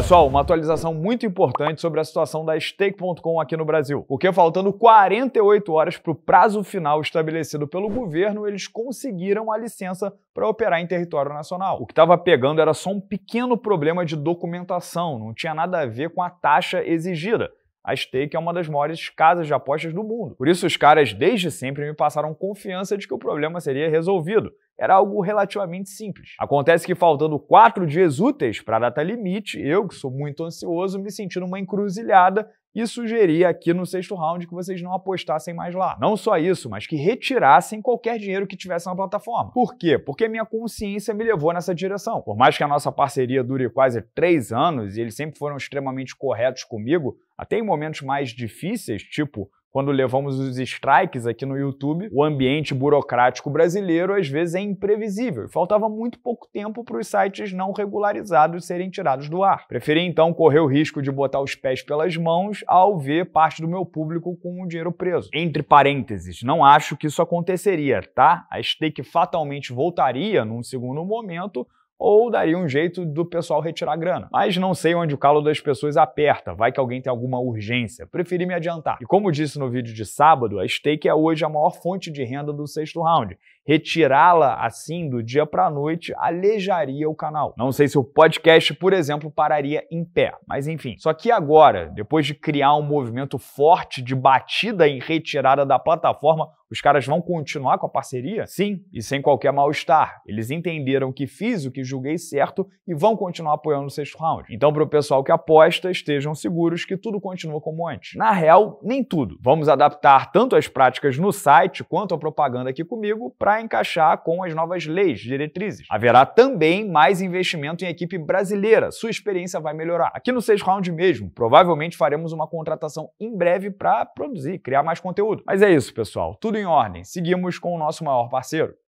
Pessoal, uma atualização muito importante sobre a situação da Stake.com aqui no Brasil. Porque faltando 48 horas para o prazo final estabelecido pelo governo, eles conseguiram a licença para operar em território nacional. O que estava pegando era só um pequeno problema de documentação, não tinha nada a ver com a taxa exigida. A Stake é uma das maiores casas de apostas do mundo. Por isso, os caras desde sempre me passaram confiança de que o problema seria resolvido. Era algo relativamente simples. Acontece que, faltando quatro dias úteis para a data limite, eu, que sou muito ansioso, me senti numa encruzilhada e sugeria aqui no sexto round que vocês não apostassem mais lá. Não só isso, mas que retirassem qualquer dinheiro que tivesse na plataforma. Por quê? Porque minha consciência me levou nessa direção. Por mais que a nossa parceria dure quase três anos e eles sempre foram extremamente corretos comigo, até em momentos mais difíceis, tipo quando levamos os strikes aqui no YouTube, o ambiente burocrático brasileiro às vezes é imprevisível. Faltava muito pouco tempo para os sites não regularizados serem tirados do ar. Preferi então correr o risco de botar os pés pelas mãos ao ver parte do meu público com o dinheiro preso. Entre parênteses, não acho que isso aconteceria, tá? A stake fatalmente voltaria num segundo momento ou daria um jeito do pessoal retirar a grana. Mas não sei onde o calo das pessoas aperta, vai que alguém tem alguma urgência. Preferi me adiantar. E como disse no vídeo de sábado, a stake é hoje a maior fonte de renda do sexto round Retirá-la assim do dia para a noite alejaria o canal. Não sei se o podcast, por exemplo, pararia em pé, mas enfim. Só que agora, depois de criar um movimento forte de batida em retirada da plataforma, os caras vão continuar com a parceria? Sim, e sem qualquer mal-estar. Eles entenderam que fiz o que julguei certo e vão continuar apoiando o sexto round. Então, para o pessoal que aposta, estejam seguros que tudo continua como antes. Na real, nem tudo. Vamos adaptar tanto as práticas no site quanto a propaganda aqui comigo para para encaixar com as novas leis, diretrizes. Haverá também mais investimento em equipe brasileira, sua experiência vai melhorar. Aqui no Seis Round mesmo, provavelmente faremos uma contratação em breve para produzir, criar mais conteúdo. Mas é isso, pessoal, tudo em ordem. Seguimos com o nosso maior parceiro.